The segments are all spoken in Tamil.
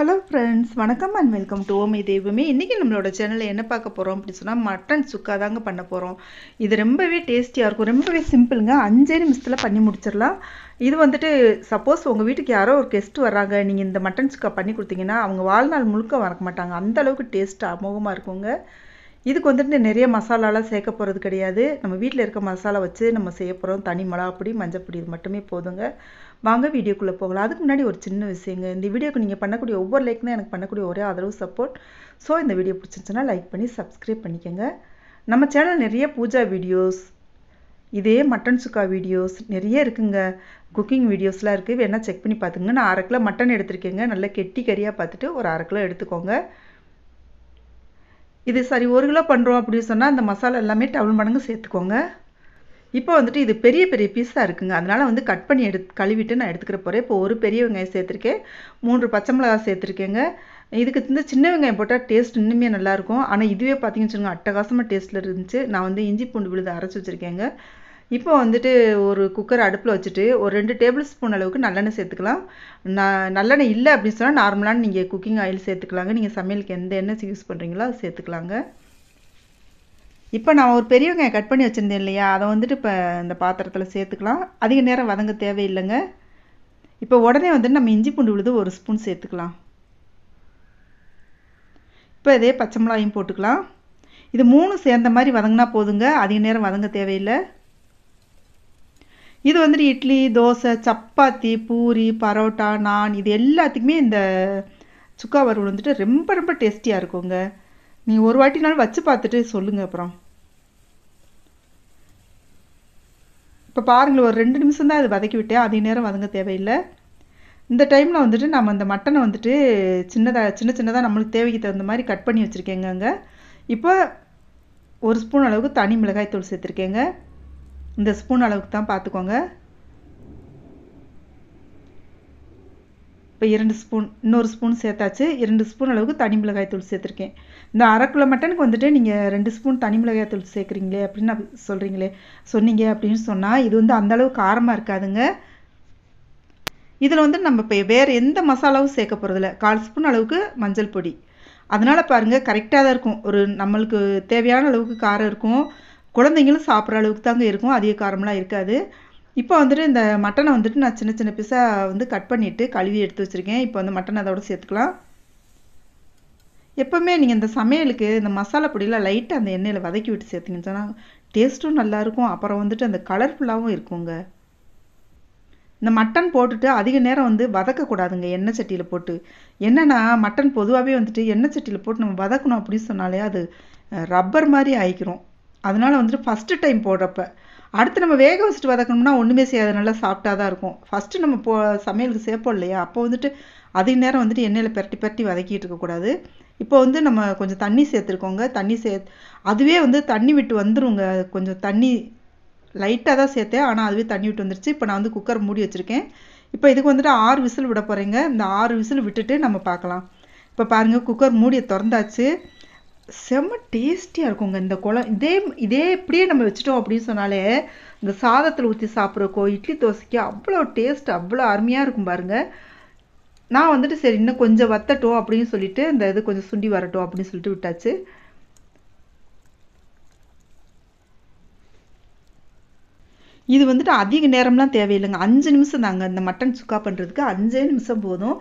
ஹலோ ஃப்ரெண்ட்ஸ் வணக்கம் அண்ட் வெல்கம் டு ஓமை தெய்வமே இன்றைக்கி நம்மளோட சேனலில் என்ன பார்க்க போகிறோம் அப்படின்னு சொன்னால் மட்டன் சுக்கா தாங்க பண்ண போகிறோம் இது ரொம்பவே டேஸ்டியாக இருக்கும் ரொம்பவே சிம்பிளுங்க அஞ்சே நிமிஷத்தில் பண்ணி முடிச்சிடலாம் இது வந்துட்டு சப்போஸ் உங்கள் வீட்டுக்கு யாரோ ஒரு கெஸ்ட் வர்றாங்க நீங்கள் இந்த மட்டன் சுக்கா பண்ணி கொடுத்தீங்கன்னா அவங்க வாழ்நாள் முழுக்க வர மாட்டாங்க அந்த அளவுக்கு டேஸ்ட் அமோகமாக இருக்குங்க இதுக்கு வந்துட்டு நிறைய மசாலாலாம் சேர்க்க போகிறது கிடையாது நம்ம வீட்டில் இருக்க மசாலா வச்சு நம்ம செய்ய போகிறோம் தனி மிளகாப்பொடி மஞ்சப்பொடி இது மட்டுமே போதுங்க வாங்க வீடியோக்குள்ளே போகலாம் அதுக்கு முன்னாடி ஒரு சின்ன விஷயங்க இந்த வீடியோக்கு நீங்கள் பண்ணக்கூடிய ஒவ்வொரு லைக் தான் எனக்கு பண்ணக்கூடிய ஒரே ஆதரவு சப்போர்ட் ஸோ இந்த வீடியோ பிடிச்சிருந்துச்சுன்னா லைக் பண்ணி சப்ஸ்கிரைப் பண்ணிக்கோங்க நம்ம சேனல் நிறைய பூஜா வீடியோஸ் இதே மட்டன் சுக்கா வீடியோஸ் நிறைய இருக்குங்க குக்கிங் வீடியோஸ்லாம் இருக்குது வேணால் செக் பண்ணி பார்த்துங்க நான் அரை கிலோ மட்டன் எடுத்திருக்கேங்க நல்லா கெட்டி கறியாக பார்த்துட்டு ஒரு அரை கிலோ எடுத்துக்கோங்க இது சரி ஒரு கிலோ பண்ணுறோம் அப்படின்னு சொன்னால் அந்த மசாலா எல்லாமே டபுள் மடங்கு சேர்த்துக்கோங்க இப்போ வந்துட்டு இது பெரிய பெரிய பீஸாக இருக்குங்க அதனால் வந்து கட் பண்ணி எடு கழுவிட்டு நான் எடுத்துக்கிற போகிறேன் இப்போ ஒரு பெரிய வெங்காயம் சேர்த்துருக்கேன் மூன்று பச்சை மிளகாய் சேர்த்துருக்கேங்க இதுக்கு வந்து சின்ன வெங்காயம் போட்டால் டேஸ்ட் இன்னுமே நல்லாயிருக்கும் ஆனால் இதுவே பார்த்தீங்கன்னு வச்சுக்கோங்க அட்டகாசமாக டேஸ்ட்டில் இருந்துச்சு நான் வந்து இஞ்சி பூண்டு விழுது அரைச்சி வச்சுருக்கேங்க இப்போ வந்துட்டு ஒரு குக்கர் அடுப்பில் வச்சுட்டு ஒரு ரெண்டு டேபிள் ஸ்பூன் அளவுக்கு நல்லெண்ணெய் சேர்த்துக்கலாம் நான் நல்லெண்ணெய் இல்லை அப்படின்னு சொன்னால் நார்மலான நீங்கள் குக்கிங் ஆயில் சேர்த்துக்கலாங்க நீங்கள் சமையலுக்கு எந்த எண்ணெய் யூஸ் பண்ணுறீங்களோ அது சேர்த்துக்கலாங்க இப்போ நான் ஒரு பெரியவங்க கட் பண்ணி வச்சுருந்தேன் இல்லையா அதை வந்துட்டு இப்போ இந்த பாத்திரத்தில் சேர்த்துக்கலாம் அதிக நேரம் வதங்க தேவையில்லைங்க இப்போ உடனே வந்துட்டு நம்ம இஞ்சி பூண்டு விழுது ஒரு ஸ்பூன் சேர்த்துக்கலாம் இப்போ இதே பச்சை மிளகாயும் போட்டுக்கலாம் இது மூணு சேர்ந்த மாதிரி வதங்கினா போதுங்க அதிக நேரம் வதங்க தேவையில்லை இது வந்துட்டு இட்லி தோசை சப்பாத்தி பூரி பரோட்டா நான் இது எல்லாத்துக்குமே இந்த சுக்கா வந்துட்டு ரொம்ப ரொம்ப டேஸ்டியாக இருக்குங்க நீங்கள் ஒரு வாட்டினாலும் வச்சு பார்த்துட்டு சொல்லுங்கள் அப்புறம் இப்போ பாருங்கள் ஒரு ரெண்டு நிமிஷம் தான் அது வதக்கி விட்டேன் அதே நேரம் வதங்க தேவையில்லை இந்த டைமில் வந்துட்டு நம்ம இந்த மட்டனை வந்துட்டு சின்னதாக சின்ன சின்னதாக நம்மளுக்கு தேவைக்கு தகுந்த மாதிரி கட் பண்ணி வச்சுருக்கேங்க இப்போ ஒரு ஸ்பூன் அளவுக்கு தனி மிளகாய் தூள் சேர்த்துருக்கேங்க இந்த ஸ்பூன் அளவுக்கு தான் பார்த்துக்கோங்க இப்போ இரண்டு ஸ்பூன் இன்னொரு ஸ்பூன் சேர்த்தாச்சு இரண்டு ஸ்பூன் அளவுக்கு தனி மிளகாய் தூள் சேர்த்துருக்கேன் இந்த அரை கிலோ மட்டனுக்கு வந்துட்டு நீங்கள் ரெண்டு ஸ்பூன் தனி மிளகாய் தூள் சேர்க்குறீங்களே அப்படின்னு சொல்கிறீங்களே சொன்னீங்க அப்படின்னு சொன்னால் இது வந்து அந்தளவு காரமாக இருக்காதுங்க இதில் வந்து நம்ம இப்போ வேறு எந்த மசாலாவும் சேர்க்க போகிறதில்ல கால் ஸ்பூன் அளவுக்கு மஞ்சள் பொடி அதனால் பாருங்கள் கரெக்டாக தான் இருக்கும் ஒரு நம்மளுக்கு தேவையான அளவுக்கு காரம் இருக்கும் குழந்தைங்களும் சாப்பிட்ற அளவுக்கு தாங்க இருக்கும் அதிக காரம்லாம் இருக்காது இப்போ வந்துட்டு இந்த மட்டனை வந்துட்டு நான் சின்ன சின்ன பீஸாக வந்து கட் பண்ணிவிட்டு கழுவி எடுத்து வச்சுருக்கேன் இப்போ வந்து மட்டன் அதோட சேர்த்துக்கலாம் எப்போவுமே நீங்கள் இந்த சமையலுக்கு இந்த மசாலா பொடியெலாம் லைட்டாக அந்த எண்ணெயில் வதக்கி விட்டு சேர்த்துங்கன்னு சொன்னால் டேஸ்ட்டும் நல்லாயிருக்கும் அப்புறம் வந்துட்டு அந்த கலர்ஃபுல்லாகவும் இருக்குங்க இந்த மட்டன் போட்டுட்டு அதிக நேரம் வந்து வதக்கக்கூடாதுங்க எண்ணெய் சட்டியில் போட்டு என்னென்னா மட்டன் பொதுவாகவே வந்துட்டு எண்ணெய் சட்டியில் போட்டு நம்ம வதக்கணும் அப்படின்னு சொன்னாலே அது ரப்பர் மாதிரி ஆயிக்கிறோம் அதனால் வந்துட்டு ஃபஸ்ட்டு டைம் போடுறப்ப அடுத்து நம்ம வேக வச்சுட்டு வதக்கணும்னா ஒன்றுமே செய்யாது நல்லா சாஃப்ட்டாக தான் இருக்கும் ஃபஸ்ட்டு நம்ம போ சமையலுக்கு சேர்ப்போம் இல்லையா அப்போ வந்துட்டு அதிக நேரம் வந்துட்டு எண்ணெயில் பெரட்டி பெரட்டி வதக்கிட்டு இருக்கக்கூடாது இப்போ வந்து நம்ம கொஞ்சம் தண்ணி சேர்த்துருக்கோங்க தண்ணி சே அதுவே வந்து தண்ணி விட்டு வந்துருங்க கொஞ்சம் தண்ணி லைட்டாக தான் சேர்த்தேன் ஆனால் அதுவே தண்ணி விட்டு வந்துருச்சு இப்போ நான் வந்து குக்கர் மூடி வச்சுருக்கேன் இப்போ இதுக்கு வந்துட்டு ஆறு விசில் விட போகிறேங்க இந்த ஆறு விசில் விட்டுட்டு நம்ம பார்க்கலாம் இப்போ பாருங்கள் குக்கர் மூடியை திறந்தாச்சு செம்ம டேஸ்டியாக இருக்குங்க இந்த குளம் இதே இதே இப்படியே நம்ம வச்சுட்டோம் அப்படின்னு சொன்னாலே இந்த சாதத்தில் ஊற்றி சாப்பிட்றக்கோ இட்லி தோசைக்கோ அவ்வளோ டேஸ்ட் அவ்வளோ அருமையாக இருக்கும் பாருங்கள் நான் வந்துட்டு சரி இன்னும் கொஞ்சம் வத்தட்டும் அப்படின்னு சொல்லிட்டு இந்த இது கொஞ்சம் சுண்டி வரட்டும் அப்படின்னு சொல்லிட்டு விட்டாச்சு இது வந்துட்டு அதிக நேரம்லாம் தேவையில்லைங்க அஞ்சு நிமிஷம் தாங்க இந்த மட்டன் சுக்கா பண்ணுறதுக்கு அஞ்சே நிமிஷம் போதும்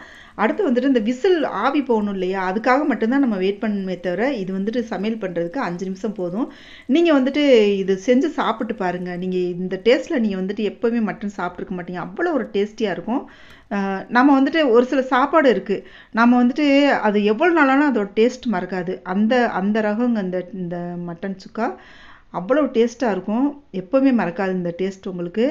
அடுத்து வந்துட்டு இந்த விசில் ஆவி போகணும் இல்லையா அதுக்காக மட்டும்தான் நம்ம வெயிட் பண்ணுமே தவிர இது வந்துட்டு சமையல் பண்ணுறதுக்கு அஞ்சு நிமிஷம் போதும் நீங்கள் வந்துட்டு இது செஞ்சு சாப்பிட்டு பாருங்கள் நீங்கள் இந்த டேஸ்ட்டில் நீங்கள் வந்துட்டு எப்போவுமே மட்டன் சாப்பிட்ருக்க மாட்டீங்க அவ்வளோ ஒரு டேஸ்டியாக இருக்கும் நம்ம வந்துட்டு ஒரு சில சாப்பாடு இருக்குது நம்ம வந்துட்டு அது எவ்வளோ நாளானோ அதோட டேஸ்ட் மறக்காது அந்த அந்த ரகங்க இந்த இந்த மட்டன் சுக்கா அவ்வளோ டேஸ்ட்டாக இருக்கும் எப்போவுமே மறக்காது இந்த டேஸ்ட் உங்களுக்கு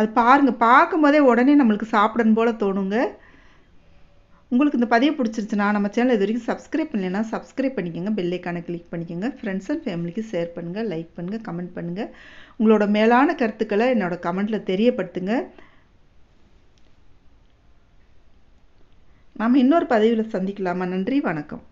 அது பாருங்கள் பார்க்கும்போதே உடனே நம்மளுக்கு சாப்பிடணும் போல் தோணுங்க உங்களுக்கு இந்த பதிவு பிடிச்சிருச்சுன்னா நம்ம சேனல் இது வரைக்கும் சப்ஸ்கிரைப் பண்ணலைன்னா சப்ஸ்கிரைப் பண்ணிக்கோங்க பெல்லைக்கான கிளிக் பண்ணிக்கோங்க ஃப்ரெண்ட்ஸ் அண்ட் ஃபேமிலிக்கு ஷேர் பண்ணுங்கள் லைக் பண்ணுங்கள் கமெண்ட் பண்ணுங்கள் உங்களோட மேலான கருத்துக்களை என்னோடய கமெண்ட்டில் தெரியப்படுத்துங்க நாம் இன்னொரு பதவியில் சந்திக்கலாமா நன்றி வணக்கம்